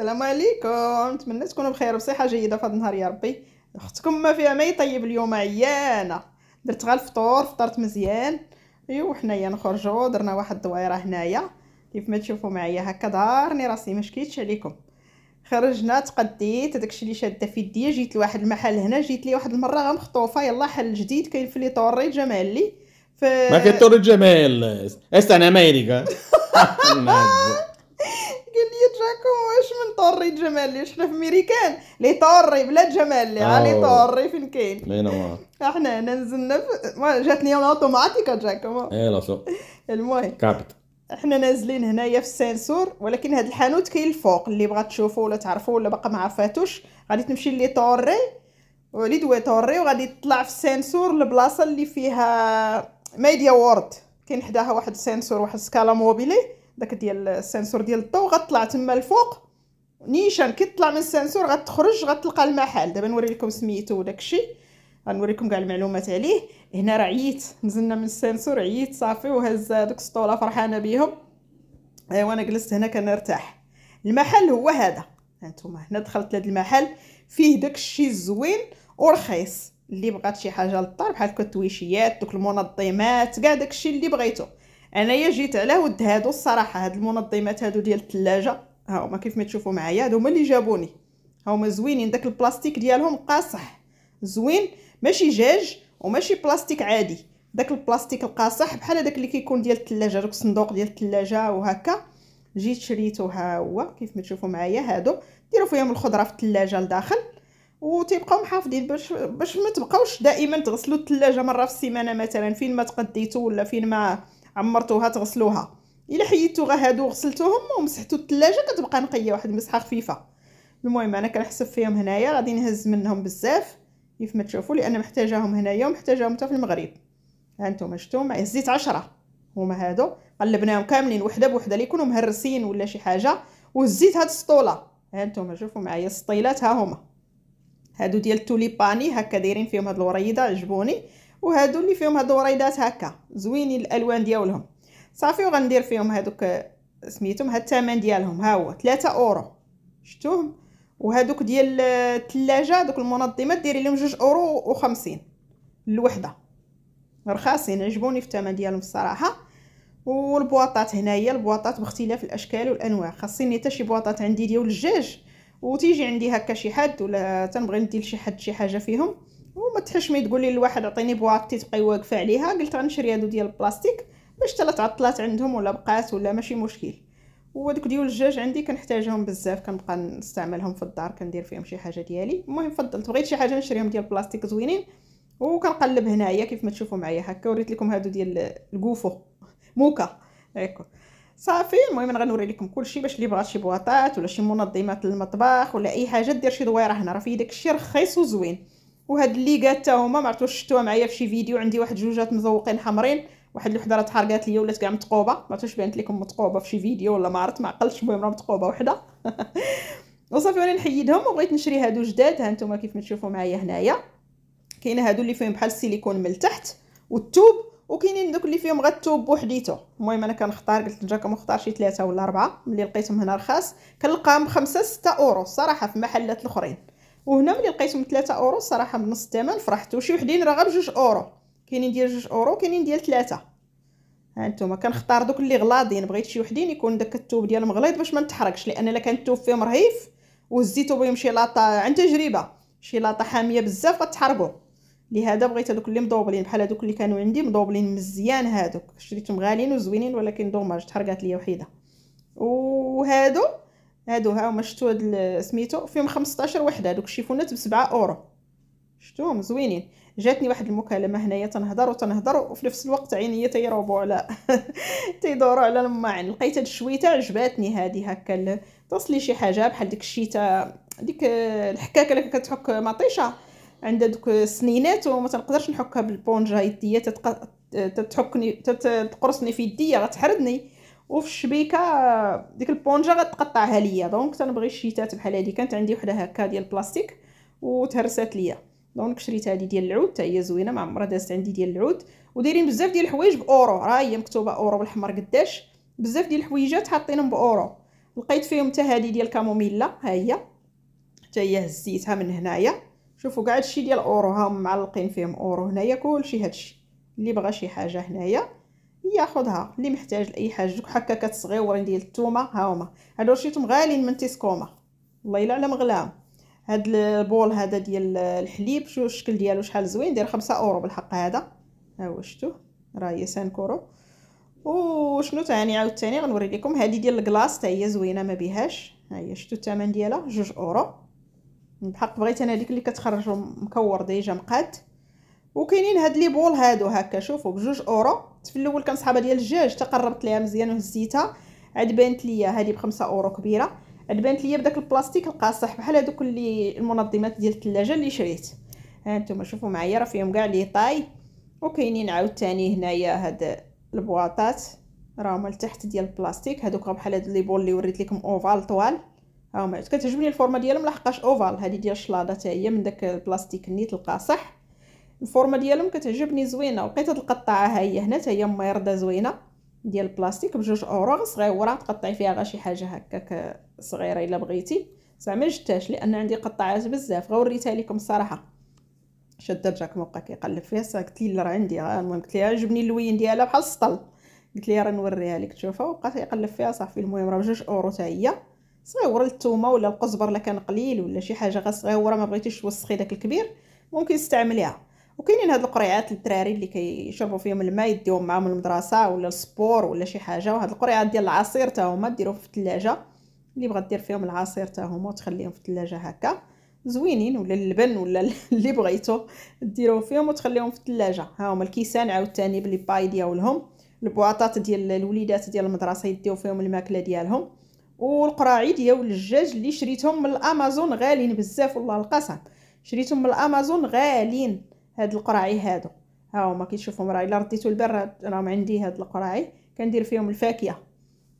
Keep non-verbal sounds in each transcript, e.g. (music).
السلام عليكم نتمنى تكونوا بخير وصحه جيده في هذا النهار يا ربي اختكم ما فيها ما يطيب اليوم عيانه درت غير الفطور فطرت مزيان ايوا حنايا نخرجوا درنا واحد الدويره هنايا كيف ما تشوفوا معايا هكا دارني راسي ما شكيتش عليكم خرجنا تقديت داكشي اللي شاده في يدي جيت لواحد المحل هنا جيت لي واحد المره غير مخطوفه يلا حل جديد كاين في لي طوري جمالي ف ما طوري جمال استنى امريكا واش من طوري جمال لي حنا في ميريكان لي طوري بلا جمال لي لي طوري فين كاين اينا نعم. احنا هنا نزلنا في... جاتني اون اوتوماتيك جاكم اي لا سو المهم كابت احنا نازلين هنايا في السانسور ولكن هاد الحانوت كاين الفوق اللي بغات تشوفو ولا تعرفو ولا باقا ما عرفاتوش غادي تمشي لي طوري ولي دوي طوري وغادي تطلع في السانسور البلاصه اللي فيها ميديا وورد كاين حداها واحد السانسور واحد سكالا موبيلي داك ديال السنسور ديال الضوء غطلع تما الفوق نيشان كي طلع من السنسور غتخرج غتلقى المحل دابا نوري لكم سميتو وداكشي غنوريكم كاع المعلومات عليه هنا راه عييت نزلنا من السنسور عييت صافي وهز دوك السطوله فرحانه بيهم ايوا آه، انا جلست هنا كنرتاح المحل هو هذا هانتوما هنا دخلت لهاد المحل فيه داكشي الزوين ورخيص اللي بغات شي حاجه للدار بحال هكا دوك المنظمات كاع داكشي اللي بغيتو انايا جيت على ود هادو الصراحه هاد المنظمات هادو ديال الثلاجه ها هما كيف ما تشوفوا معايا هادو هما اللي جابوني ها هما زوينين داك البلاستيك ديالهم قاصح زوين ماشي جاج وماشي بلاستيك عادي داك البلاستيك القاصح بحال داك اللي كيكون ديال الثلاجه داك الصندوق ديال الثلاجه وهكا جيت شريته ها هو كيف ما تشوفوا معايا هادو ديروا فيهم الخضره في الثلاجه لداخل وتيبقاو محافظين باش باش ما تبقاوش دائما تغسلوا الثلاجه مره في السيمانه مثلا فين ما تقديتو ولا فين ما عمرتوها تغسلوها الا حيدتو غا هادو غسلتوهم ومسحتو الثلاجه كتبقى نقيه واحد المسحه خفيفه المهم انا كنحسب فيهم هنايا غادي نهز منهم بزاف كيف ما تشوفوا لان محتاجاهم هنايا ومحتاجاهم حتى في المغرب ها انتم شفتوا مع الزيت عشرة هما هادو قلبناهم كاملين وحده بوحده اللي يكونوا مهرسين ولا شي حاجه وهزيت هاد السطوله ها انتم شوفوا معايا السطيلات ها هما هادو ديال التوليباني هكا دايرين فيهم هاد الوريده عجبوني وهادو اللي فيهم هادو وريدات هكا زوينين الالوان ديالهم صافي وغندير فيهم هادوك سميتهم هاد الثمن ديالهم ها هو 3 اورو شفتوهم وهادوك ديال الثلاجه دوك المنظمات ديري لهم 2 اورو و50 الوحده رخاصين عجبوني في الثمن ديالهم الصراحه والبواطات هنايا البواطات باختلاف الاشكال والانواع خاصني حتى شي بواطات عندي ديال الدجاج وتيجي عندي هكا شي حد ولا تنبغي ندير شي حد شي حاجه فيهم وما تحشمي تقولي لواحد عطيني بواط تبقاي واقفه عليها قلت غنشري هادو ديال البلاستيك باش حتى تعطلات عندهم ولا بقات ولا ماشي مشكل وهادوك ديال الجاج عندي كنحتاجهم بزاف كنبقى نستعملهم في الدار كندير فيهم شي حاجه ديالي المهم فضلت بغيت شي حاجه نشريهم ديال البلاستيك زوينين وكنقلب هنايا كيف ما تشوفوا معايا هكا وريت لكم هادو ديال الكوفو موكا هاكا صافي المهم غنوري لكم كلشي باش اللي بغات شي بواطات ولا شي منظمات للمطبخ ولا اي حاجه دير شي دويره هنا راه في داكشي رخيص وزوين وهاد اللي حتى هما ما عرفتوش شفتوها معايا شي فيديو عندي واحد جوجات مزوقين حمرين واحد الوحده راه تحرقات ليا ولات كاع متقوبه ما عرفتش بانت لكم متقوبه شي فيديو ولا ما عرفت ما عقلتش المهم راه متقوبه وحده (laughs) وصافي وانا نحيدهم وبغيت نشري هادو جداد ها نتوما كيف ما تشوفوا معايا هنايا كاين هادو اللي فيهم بحال السيليكون من التحت والتوب وكاينين دوك اللي فيهم غير التوب بوحديته المهم انا كنختار قلت نجا كنختار شي ثلاثه ولا اربعه ملي لقيتهم هنا رخاص كنلقاهم بخمسة ستة اورو صراحه في محلات الاخرين وهنا ملي لقيتهم 3 اورو الصراحه بنص الثمن فرحت وشي وحدين راه غير بجوج اورو كاينين ديال جوج اورو كاينين ديال 3 ها نتوما كنختار دوك اللي غلاضين بغيت شي وحدين يكون داك الثوب ديالهم غليظ باش ما نتحركش لان الا كان الثوب فيهم رهيف وهزيتو بهم شي لاطه عن تجربه شي لاطه حاميه بزاف غتحرقوا لهذا بغيت هذوك اللي مضوبلين بحال هذوك اللي كانوا عندي مضوبلين مزيان هذوك شريتهم غاليين وزوينين ولكن دوماج تحرقات ليا وحيده وهادو هادو ها هما شتو هاد سميتو فيهم 15 وحده دوك الشيفونات بسبعة اورو شتوهم زوينين جاتني واحد المكالمه هنايا تنهضر وتنهضر وفي نفس الوقت عينيا تيروبو على (laughs) تيدورو على الماعن لقيت هاد الشويته عجباتني هادي هكا تصلي شي حاجه بحال ديك الشيتا ديك الحكاكه اللي كتحك مطيشه عندها دوك السنينات وما تنقدرش نحكها بالبونجا يديا تتق... تتحكني تتقرصني في يديا غتحردني وفي الشبيكه ديك البونجه غتقطعها ليا دونك تنبغي الشيتات بحال هادي كانت عندي وحده هكا ديال البلاستيك وتهرسات ليا دونك شريت هادي ديال العود حتى هي زوينه ما عمرها دازت عندي ديال العود ودايرين بزاف ديال الحوايج باورو راه هي مكتوبه اورو بالحمر قداش بزاف ديال الحويجات حاطينهم باورو لقيت فيهم حتى هادي ديال الكاموميلا ها هي حتى هي هزيتها من هنايا شوفوا كاع هادشي ديال اورو ها معلقين فيهم اورو هنايا كلشي هادشي اللي بغى شي حاجه هنايا ياخذها اللي محتاج لاي حاجه دوك هكا كتصغيورين ديال الثومه ها هما هادو رشيتهم غاليين من تيسكوما والله الا على مغلاهم هاد البول هذا ديال الحليب شو الشكل ديالو شحال زوين داير خمسة اورو بالحق هذا ها هو شفتو راه هي سانكورو وشنو تاني عاوتاني غنوري لكم هادي ديال الكلاص حتى هي زوينه ما بيهاش ها هي شفتو الثمن ديالها جوج اورو بحق بغيت انا هذيك اللي كتخرجو مكور ديجا مقاد وكاينين هاد لي بول هادو هكا شوفوا بجوج اورو في الاول كان صحابه ديال الدجاج تقربت ليها مزيان وهزيتها عاد بانت ليا هذه بخمسة اورو كبيره عاد بانت ليا بداك البلاستيك القاصح بحال هذوك اللي المنظمات ديال الثلاجه اللي شريت ها انتم شوفوا معايا راه فيهم كاع لي طاي وكاينين عاوتاني هنايا هاد البواطات راه هما لتحت ديال البلاستيك هذوك بحال هاد لي بول اللي وريت لكم اوفال طوال ها هما كتعجبني الفورمه ديالهم لحقاش اوفال هذه ديال الشلاضه حتى هي من داك البلاستيك النيت القاصح الفورمه ديالهم كتعجبني زوينه لقيت هاد القطاعه ها هي هنا حتى هي ميرده زوينه ديال البلاستيك بجوج اورو صغيره تقطعي فيها غير شي حاجه هكاك صغيره الا بغيتي زعما جتاش لان عندي قطاعات بزاف غوريتها وريتها لكم الصراحه شاده جاكم وبقى كيقلب فيها سا قلت لي راه عندي المهم قلت لها عجبني اللوين ديالها بحال السطل قلت لي راه نوريها لك تشوفها وبقى كيقلب فيها صافي المهم راه بجوج اورو حتى هي صغيوره الثومه ولا القزبر لا كان قليل ولا شي حاجه غير صغيوره ما بغيتيش توسخي داك الكبير ممكن تستعمليها وكاينين هاد القريعات للدراري اللي كيشربوا فيهم الماء يديوهم معاهم المدرسه ولا السبور ولا شي حاجه وهاد القريعات ديال العصير حتى هما ديروهم في الثلاجه اللي بغا دير فيهم العصير حتى هما وتخليهم في الثلاجه هكا زوينين ولا اللبن ولا (laughs) اللي بغيتو ديروه فيهم وتخليهم في الثلاجه ها هما الكيسان عاوتاني بلي باي ديالهم البواطات ديال الوليدات ديال المدرسه يديو فيهم الماكله ديالهم والقراعي ديال الدجاج اللي شريتهم من الامازون غاليين بزاف والله القسم شريتهم من الامازون غاليين هاد القراعي هادو ها هما كيشوفهم راه الا رديتو البر راهم عندي هاد القراعي كندير فيهم الفاكهه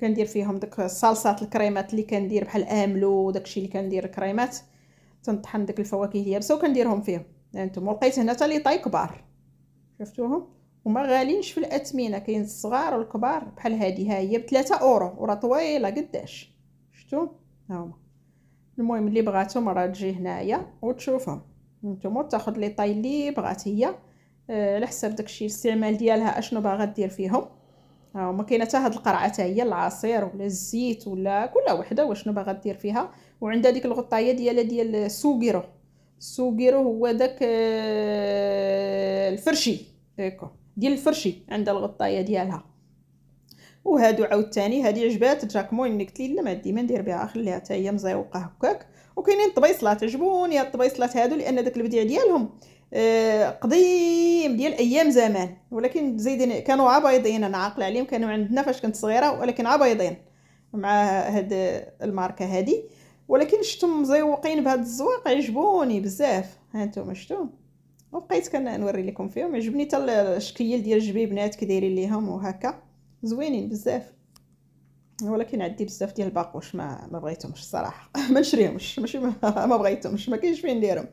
كندير فيهم داك الصلصات الكريمات اللي كندير بحال املو وداكشي اللي كندير كريمات تنطحن داك الفواكه اليابسه وكنديرهم فيهم هانتوما يعني لقيت هنا تالي طاي كبار شفتوهم وما غاليينش في الاثمنه كاين الصغار والكبار بحال هادي ها هي ب 3 اورو وراه طويله قداش شفتو ها هما المهم اللي بغاتهم راه تجي هنايا وتشوفهم نتوما تاخذ لي طاي اللي بغات هي آه، على حساب داكشي الاستعمال ديالها اشنو باغا دير فيهم ها آه، هما كاينه حتى هاد القرعه حتى هي العصير ولا الزيت ولا كل وحده واشنو باغا دير فيها وعندها آه، ديك الغطايه ديالها ديال السوغيرو السوغيرو هو داك الفرشي هكا ديال الفرشي عندها الغطايه ديالها وهادو عاوتاني هادي عجبات تراكمو اني قلت لي لا ما ديما ندير بها خليها حتى هي مزيوقه هكاك وكاينين الطبيصلات عجبوني هاد الطبيصلات هادو لان داك البديع ديالهم آه، قديم ديال ايام زمان ولكن زايدين كانوا عبيضين انا عاقله عليهم كانوا عندنا فاش كنت صغيره ولكن عبيضين مع هاد الماركه هادي ولكن شفتهم مزيوقين بهاد الزواق عجبوني بزاف هانتوما شفتوهم وبقيت كنوري لكم فيهم عجبني حتى الشكيل ديال الجبيبنات دايرين ليهم وهكا زوينين بزاف ولكن عندي بزاف ديال الباقوش ما ما بغيتهمش الصراحه (laughs) ما نشريهمش ماشي ما, (laughs) ما بغيتهمش ما كاينش فين نديرهم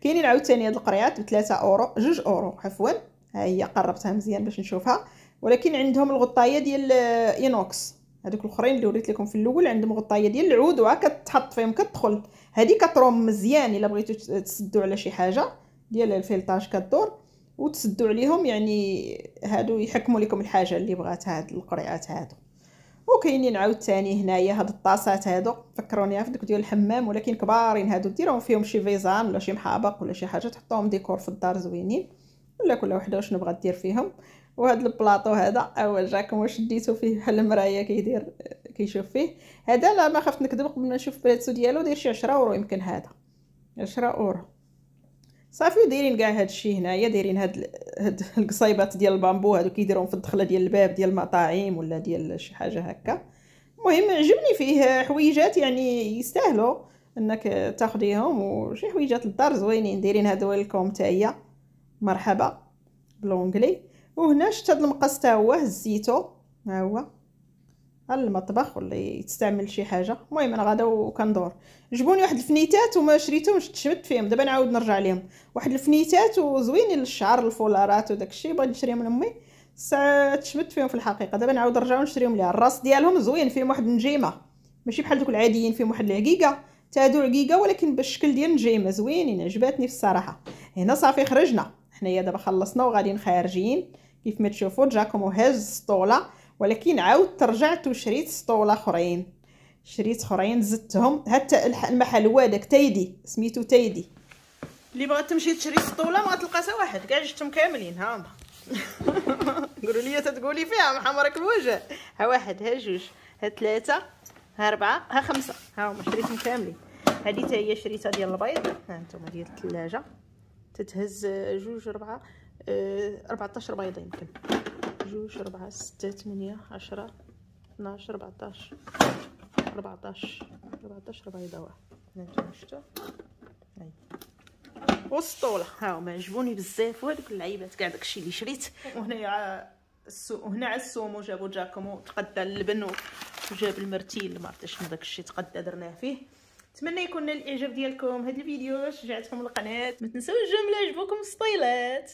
كاينين عاوتاني هاد القريات ب 3 اورو 2 اورو عفوا ها هي قربتها مزيان باش نشوفها ولكن عندهم الغطايه ديال اينوكس آه، هذوك الاخرين اللي وريت لكم في الاول عندهم غطايه ديال العود وها كتحط فيهم كتدخل هذه كتروم مزيان الا بغيتو تسدو على شي حاجه ديال الفيلطاج كدور وتسدوا عليهم يعني هادو يحكموا لكم الحاجه اللي بغاتها هاد القريعات هادو وكاينين عاود ثاني هنايا هاد الطاسات هادو فكروني في دوك ديال الحمام ولكن كبارين هادو ديرهم فيهم شي فيزان ولا شي محابق ولا شي حاجه تحطوهم ديكور في الدار زوينين ولا كل وحده شنو بغات دير فيهم وهاد البلاطو هذا اول جاكم واش ديتو فيه بحال (laughs) المرايه كيدير كيشوف فيه هذا لا ما خفت نكذب قبل ما نشوف بلاتو ديالو داير شي 10 اورو يمكن هذا 10 اورو صافي ودايرين كاع هادشي هنايا دايرين هاد هاد (laughs) القصايبات ديال البامبو هادو كيديروهم في الدخله ديال الباب ديال المطاعم ولا ديال شي حاجه هكا المهم عجبني فيه حويجات يعني يستاهلوا انك تاخديهم وشي حويجات للدار زوينين دايرين هادو لكم تاهي مرحبا بلونجلي وهنا شفت هاد المقص تا هو هزيتو ها هو المطبخ ولا يستعمل شي حاجه المهم انا غادا وكندور جبوني واحد الفنيتات وما شريتهمش تشمت فيهم دابا نعاود نرجع ليهم واحد الفنيتات وزوينين الشعر الفولارات وداكشي بغيت نشريهم لامي امي تشمت فيهم في الحقيقه دابا نعاود نرجعو نشريهم ليها الراس ديالهم زوين فيهم واحد النجيمه ماشي بحال دوك العاديين فيهم واحد العقيقه تادو عقيقه ولكن بالشكل ديال النجيمه زوينين عجباتني في الصراحه هنا صافي خرجنا حنايا دابا خلصنا وغاديين خارجين كيف ما تشوفوا جاكم وهز الطوله ولكن عاودت رجعت وشريت سطول اخرين شريت اخرين زدتهم حتى المحل هو داك تايدي سميتو تايدي اللي بغات تمشي تشري سطوله ما تلقى حتى واحد كاع جبتهم كاملين ها (laughs) قولوا لي تتقولي فيها محمرك الوجه ها واحد ها جوج ها ثلاثه ها أربعة ها خمسة ها هما شريتهم كاملين هادي حتى هي شريتها ديال البيض ها انتم ديال الثلاجة تتهز جوج ربعة أربعتاش آه، بيضة يمكن جوج ربعة ستة تمنية عشرة اثناش ربعتاش ربعتاش ربعتاش ربعة بيضة نعم، واحد شتو وسطولة والسطولة هاو ما عجبوني بزاف وهادوك اللعيبات كاع داكشي اللي شريت وهنايا السو هنا على السومو جابو جاكومو تقدى اللبن وجاب المرتيل ما عرفتش شنو داكشي تقدى درناه فيه نتمنى يكون الاعجاب ديالكم هاد الفيديو شجعتكم القناه ما تنساوش الجمله عجبوكم السطيلات